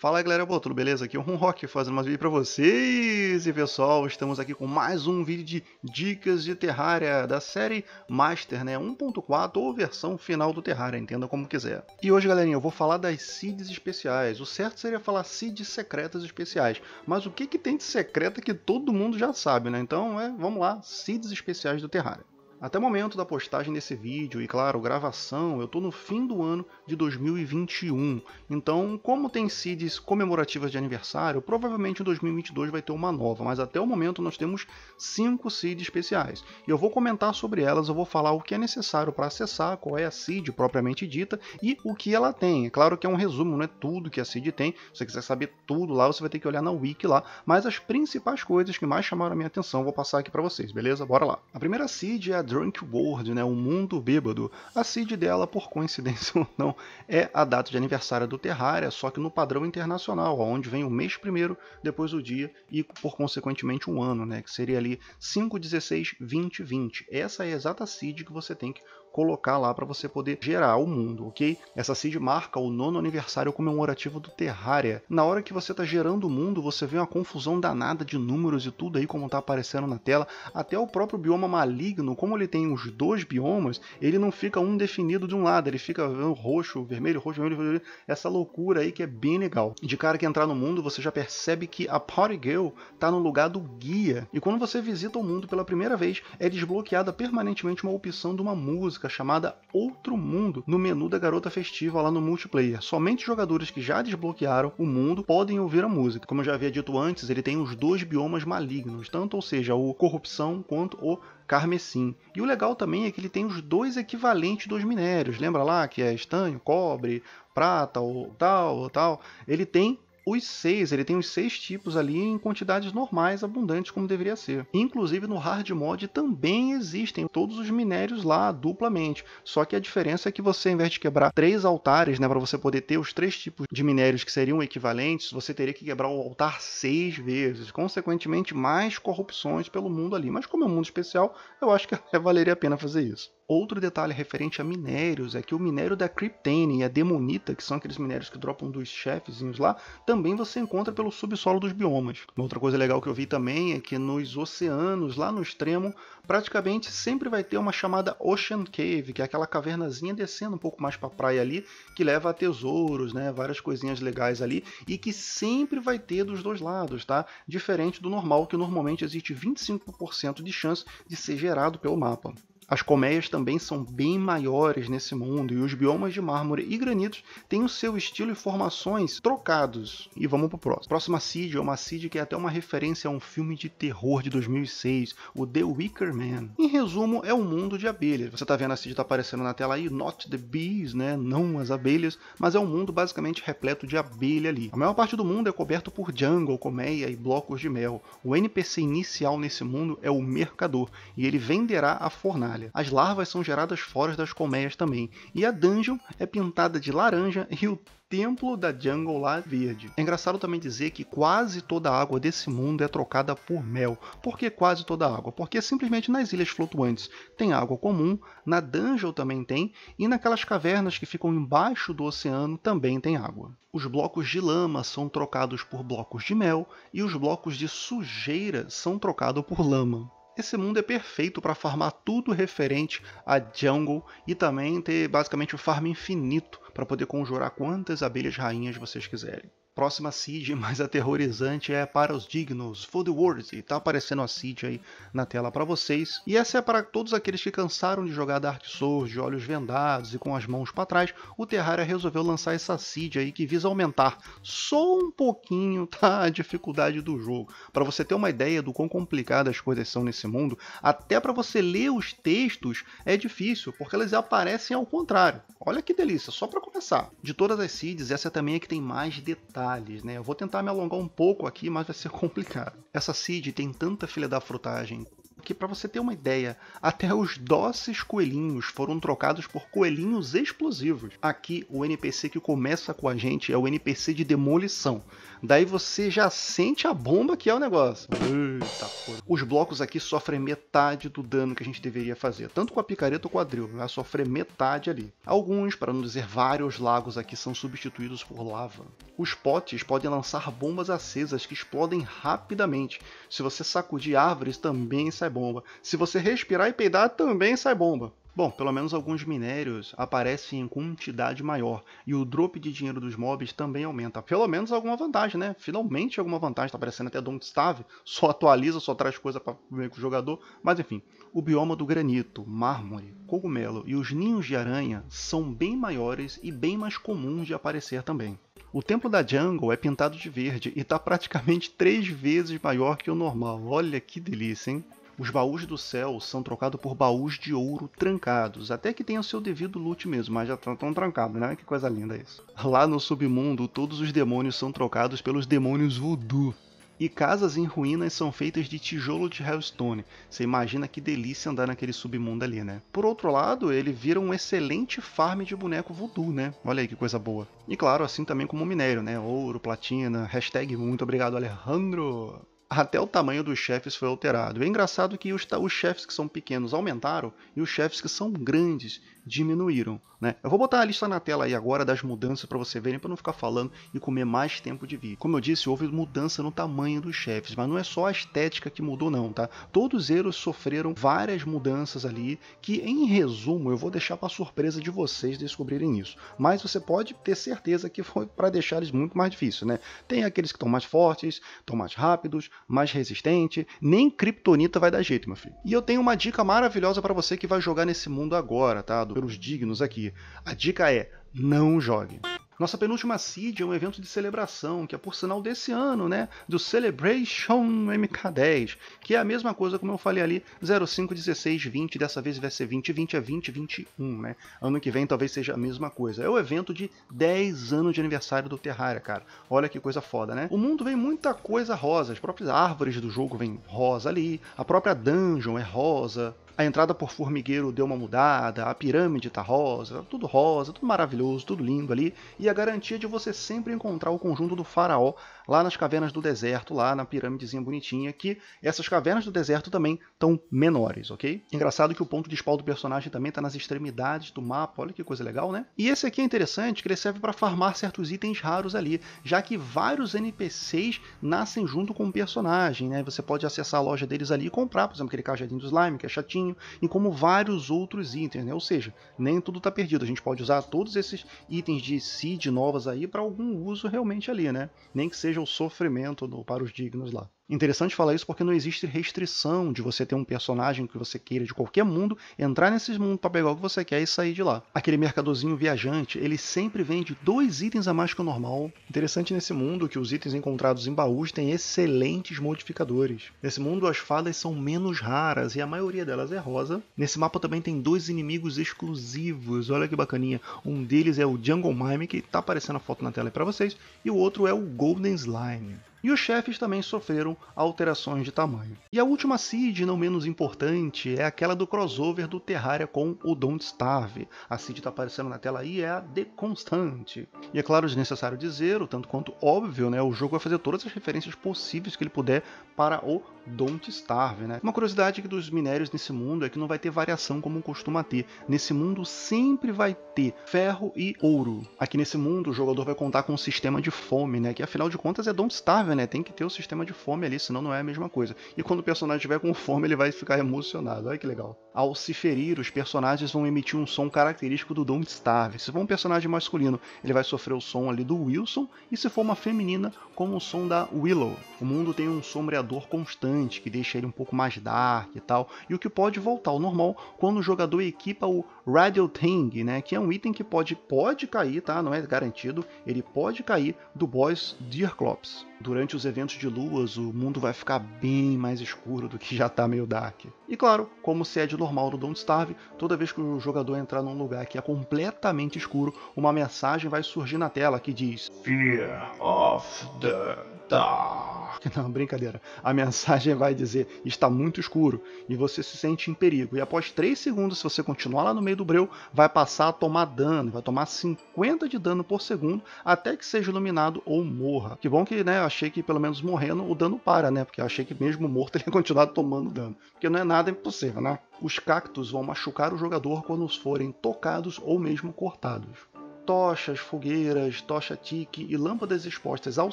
Fala galera, boa, tudo beleza? Aqui é o Ron Rock fazendo mais vídeo pra vocês e pessoal, estamos aqui com mais um vídeo de dicas de Terraria da série Master, né, 1.4 ou versão final do Terraria, entenda como quiser. E hoje galerinha, eu vou falar das seeds especiais, o certo seria falar seeds secretas especiais, mas o que que tem de secreta que todo mundo já sabe, né, então é, vamos lá, seeds especiais do Terraria. Até o momento da postagem desse vídeo e, claro, gravação, eu estou no fim do ano de 2021. Então, como tem CIDs comemorativas de aniversário, provavelmente em 2022 vai ter uma nova, mas até o momento nós temos cinco CIDs especiais. E eu vou comentar sobre elas, eu vou falar o que é necessário para acessar, qual é a CID propriamente dita e o que ela tem. É claro que é um resumo, não é tudo que a CID tem. Se você quiser saber tudo lá, você vai ter que olhar na wiki lá, mas as principais coisas que mais chamaram a minha atenção, vou passar aqui para vocês, beleza? Bora lá. A primeira CID é a Drunk World, né, o mundo bêbado. A seed dela, por coincidência ou não, é a data de aniversário do Terraria, só que no padrão internacional, onde vem o mês primeiro, depois o dia e, por consequentemente, um ano, né, que seria ali 5, 16, 20, 20. Essa é a exata seed que você tem que colocar lá para você poder gerar o mundo, ok? Essa seed marca o nono aniversário comemorativo do Terraria. Na hora que você está gerando o mundo, você vê uma confusão danada de números e tudo aí como está aparecendo na tela. Até o próprio bioma maligno, como ele tem os dois biomas, ele não fica um definido de um lado, ele fica roxo, vermelho, roxo, vermelho, vermelho. Essa loucura aí que é bem legal. De cara que entrar no mundo, você já percebe que a Party Girl está no lugar do guia. E quando você visita o mundo pela primeira vez, é desbloqueada permanentemente uma opção de uma música música chamada Outro Mundo no menu da Garota Festiva lá no multiplayer. Somente jogadores que já desbloquearam o mundo podem ouvir a música. Como eu já havia dito antes, ele tem os dois biomas malignos, tanto ou seja, o Corrupção quanto o carmesim. E o legal também é que ele tem os dois equivalentes dos minérios. Lembra lá que é estanho, cobre, prata ou tal ou tal? Ele tem os seis, ele tem os seis tipos ali em quantidades normais, abundantes, como deveria ser. Inclusive no hard mod também existem todos os minérios lá duplamente, só que a diferença é que você, ao invés de quebrar três altares, né, para você poder ter os três tipos de minérios que seriam equivalentes, você teria que quebrar o altar seis vezes, consequentemente mais corrupções pelo mundo ali. Mas como é um mundo especial, eu acho que valeria a pena fazer isso. Outro detalhe referente a minérios é que o minério da Kryptane e a Demonita, que são aqueles minérios que dropam dos chefezinhos lá, também você encontra pelo subsolo dos biomas. Uma outra coisa legal que eu vi também é que nos oceanos, lá no extremo, praticamente sempre vai ter uma chamada Ocean Cave, que é aquela cavernazinha descendo um pouco mais para a praia ali, que leva a tesouros, né, várias coisinhas legais ali, e que sempre vai ter dos dois lados, tá? Diferente do normal, que normalmente existe 25% de chance de ser gerado pelo mapa. As colmeias também são bem maiores nesse mundo e os biomas de mármore e granitos têm o seu estilo e formações trocados. E vamos pro próximo. Próxima seed é uma seed que é até uma referência a um filme de terror de 2006, o The Wicker Man. Em resumo, é um mundo de abelhas. Você está vendo a seed tá aparecendo na tela aí, not the bees, né? Não as abelhas, mas é um mundo basicamente repleto de abelha ali. A maior parte do mundo é coberto por jungle, colmeia e blocos de mel. O NPC inicial nesse mundo é o mercador e ele venderá a fornalha as larvas são geradas fora das colmeias também, e a dungeon é pintada de laranja e o templo da jungle lá é verde. É engraçado também dizer que quase toda a água desse mundo é trocada por mel. Por que quase toda a água? Porque é simplesmente nas ilhas flutuantes tem água comum, na dungeon também tem, e naquelas cavernas que ficam embaixo do oceano também tem água. Os blocos de lama são trocados por blocos de mel e os blocos de sujeira são trocados por lama. Esse mundo é perfeito para farmar tudo referente a jungle e também ter basicamente o um farm infinito para poder conjurar quantas abelhas rainhas vocês quiserem próxima seed mais aterrorizante é para os dignos, For the e tá aparecendo a seed aí na tela para vocês. E essa é para todos aqueles que cansaram de jogar Dark Souls de olhos vendados e com as mãos para trás, o Terraria resolveu lançar essa seed aí que visa aumentar só um pouquinho tá, a dificuldade do jogo. Para você ter uma ideia do quão complicadas as coisas são nesse mundo, até para você ler os textos é difícil, porque elas aparecem ao contrário. Olha que delícia, só para começar. De todas as seeds, essa também é que tem mais detalhes detalhes, né? Eu vou tentar me alongar um pouco aqui, mas vai ser complicado. Essa seed tem tanta filha da frutagem aqui para você ter uma ideia, até os doces coelhinhos foram trocados por coelhinhos explosivos. Aqui o NPC que começa com a gente é o NPC de demolição. Daí você já sente a bomba que é o negócio. Eita porra. Os blocos aqui sofrem metade do dano que a gente deveria fazer, tanto com a picareta ou com o quadril, vai sofrer metade ali. Alguns, para não dizer vários lagos aqui são substituídos por lava. Os potes podem lançar bombas acesas que explodem rapidamente. Se você sacudir árvores também sai sai bomba. Se você respirar e peidar, também sai bomba. Bom, pelo menos alguns minérios aparecem em quantidade maior e o drop de dinheiro dos mobs também aumenta. Pelo menos alguma vantagem, né? Finalmente alguma vantagem, tá aparecendo até Don't Starve, só atualiza, só traz coisa para ver com o jogador. Mas enfim, o bioma do granito, mármore, cogumelo e os ninhos de aranha são bem maiores e bem mais comuns de aparecer também. O templo da Jungle é pintado de verde e está praticamente três vezes maior que o normal. Olha que delícia, hein? Os baús do céu são trocados por baús de ouro trancados, até que tenham seu devido loot mesmo, mas já estão trancados, né? Que coisa linda isso. Lá no submundo, todos os demônios são trocados pelos demônios voodoo. E casas em ruínas são feitas de tijolo de Hellstone. Você imagina que delícia andar naquele submundo ali, né? Por outro lado, ele vira um excelente farm de boneco voodoo, né? Olha aí que coisa boa. E claro, assim também como minério, né? Ouro, platina, hashtag muito obrigado, Alejandro até o tamanho dos chefes foi alterado. É engraçado que os, os chefes que são pequenos aumentaram e os chefes que são grandes diminuíram. Né? Eu vou botar a lista na tela aí agora das mudanças para você verem, para não ficar falando e comer mais tempo de vídeo. Como eu disse, houve mudança no tamanho dos chefes, mas não é só a estética que mudou não, tá? Todos eles sofreram várias mudanças ali, que em resumo eu vou deixar para surpresa de vocês descobrirem isso. Mas você pode ter certeza que foi para deixar eles muito mais difícil, né? Tem aqueles que estão mais fortes, estão mais rápidos, mais resistentes, nem Kryptonita vai dar jeito, meu filho. E eu tenho uma dica maravilhosa para você que vai jogar nesse mundo agora, tá? pelos dignos aqui. A dica é: não jogue. Nossa penúltima seed é um evento de celebração, que é por sinal desse ano, né? Do Celebration MK10, que é a mesma coisa como eu falei ali, 05, 16, 20, dessa vez vai ser 20, 20 a 20, 21, né? Ano que vem talvez seja a mesma coisa. É o evento de 10 anos de aniversário do Terraria, cara. Olha que coisa foda, né? O mundo vem muita coisa rosa, as próprias árvores do jogo vêm rosa ali, a própria dungeon é rosa, a entrada por formigueiro deu uma mudada, a pirâmide tá rosa, tudo rosa, tudo maravilhoso, tudo lindo ali, e a garantia de você sempre encontrar o conjunto do faraó lá nas cavernas do deserto, lá na pirâmidezinha bonitinha, que essas cavernas do deserto também estão menores, ok? Engraçado que o ponto de spawn do personagem também está nas extremidades do mapa, olha que coisa legal, né? E esse aqui é interessante, que ele serve para farmar certos itens raros ali, já que vários NPCs nascem junto com o personagem, né? Você pode acessar a loja deles ali e comprar, por exemplo, aquele cajadinho do slime, que é chatinho, e como vários outros itens, né? Ou seja, nem tudo está perdido, a gente pode usar todos esses itens de seed novas aí para algum uso realmente ali, né? Nem que seja o sofrimento no, para os dignos lá. Interessante falar isso porque não existe restrição de você ter um personagem que você queira de qualquer mundo, entrar nesse mundo para pegar o que você quer e sair de lá. Aquele mercadorzinho viajante, ele sempre vende dois itens a mais que o normal. Interessante nesse mundo que os itens encontrados em baús têm excelentes modificadores. Nesse mundo as fadas são menos raras e a maioria delas é rosa. Nesse mapa também tem dois inimigos exclusivos, olha que bacaninha. Um deles é o Jungle Mime, que tá aparecendo a foto na tela aí pra vocês, e o outro é o Golden Slime e os chefes também sofreram alterações de tamanho. E a última seed, não menos importante, é aquela do crossover do Terraria com o Don't Starve. A seed está aparecendo na tela aí, é a The Constante. E é claro, desnecessário dizer, o tanto quanto óbvio, né, o jogo vai fazer todas as referências possíveis que ele puder para o Don't Starve. Né? Uma curiosidade dos minérios nesse mundo é que não vai ter variação como costuma ter. Nesse mundo sempre vai ter ferro e ouro. Aqui nesse mundo o jogador vai contar com um sistema de fome, né, que afinal de contas é Don't Starve, né? Tem que ter o sistema de fome ali, senão não é a mesma coisa. E quando o personagem tiver com fome, ele vai ficar emocionado. Olha que legal ao se ferir, os personagens vão emitir um som característico do Don't Starve. Se for um personagem masculino, ele vai sofrer o som ali do Wilson, e se for uma feminina, como o som da Willow. O mundo tem um sombreador constante, que deixa ele um pouco mais dark e tal, e o que pode voltar ao normal quando o jogador equipa o Radio Thing, né, que é um item que pode, pode cair, tá? Não é garantido, ele pode cair do boss Deerclops. Durante os eventos de luas, o mundo vai ficar bem mais escuro do que já tá meio dark. E claro, como se é de normal do Don't Starve, toda vez que o jogador entrar num lugar que é completamente escuro, uma mensagem vai surgir na tela que diz: Fear of the Dark. Não, brincadeira. A mensagem vai dizer está muito escuro e você se sente em perigo. E após 3 segundos, se você continuar lá no meio do breu, vai passar a tomar dano, vai tomar 50 de dano por segundo até que seja iluminado ou morra. Que bom que, né, achei que pelo menos morrendo o dano para, né? Porque achei que mesmo morto ele ia continuar tomando dano. Porque não é nada impossível, né? Os cactos vão machucar o jogador quando forem tocados ou mesmo cortados tochas, fogueiras, tocha-tique e lâmpadas expostas ao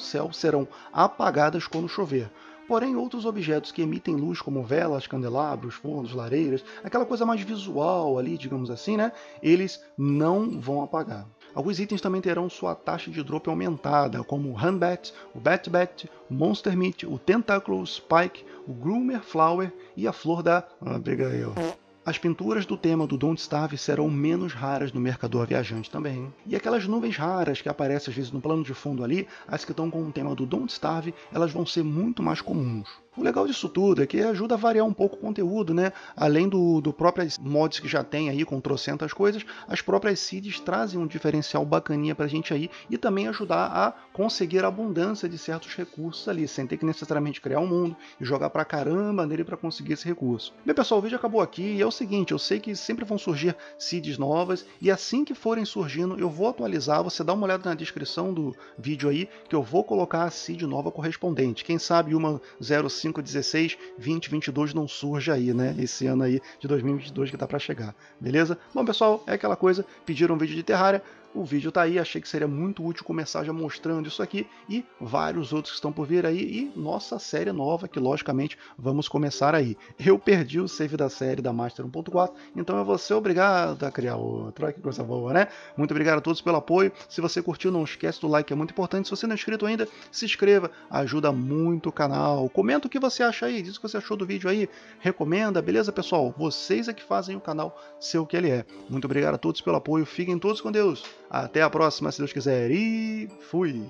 céu serão apagadas quando chover. Porém, outros objetos que emitem luz, como velas, candelabros, fornos, lareiras, aquela coisa mais visual ali, digamos assim, né? Eles não vão apagar. Alguns itens também terão sua taxa de drop aumentada, como o Handbat, o Batbat, o Monster Meat, o Tentacle, o Spike, o Groomer Flower e a flor da. Ah, as pinturas do tema do Don't Starve serão menos raras no Mercador Viajante também. E aquelas nuvens raras que aparecem às vezes no plano de fundo ali, as que estão com o tema do Don't Starve, elas vão ser muito mais comuns. O legal disso tudo é que ajuda a variar um pouco o conteúdo, né? Além do, do próprias mods que já tem aí com trocentas coisas, as próprias seeds trazem um diferencial bacaninha pra gente aí e também ajudar a conseguir a abundância de certos recursos ali, sem ter que necessariamente criar um mundo e jogar pra caramba nele para conseguir esse recurso. Bem pessoal, o vídeo acabou aqui e é o seguinte, eu sei que sempre vão surgir seeds novas e assim que forem surgindo eu vou atualizar, você dá uma olhada na descrição do vídeo aí que eu vou colocar a seed nova correspondente, quem sabe uma 05 15, 16, 20, 22 não surja aí, né? Esse ano aí de 2022 que tá para chegar, beleza? Bom, pessoal, é aquela coisa, pediram um vídeo de Terraria, o vídeo tá aí, achei que seria muito útil começar já mostrando isso aqui e vários outros que estão por vir aí e nossa série nova que logicamente vamos começar aí. Eu perdi o save da série da Master 1.4, então eu vou ser obrigado a criar outra, que coisa boa, né? Muito obrigado a todos pelo apoio, se você curtiu não esquece do like, é muito importante, se você não é inscrito ainda, se inscreva, ajuda muito o canal, comenta o que você acha aí, diz o que você achou do vídeo aí, recomenda, beleza pessoal? Vocês é que fazem o canal ser o que ele é. Muito obrigado a todos pelo apoio, fiquem todos com Deus! Até a próxima, se Deus quiser. E fui!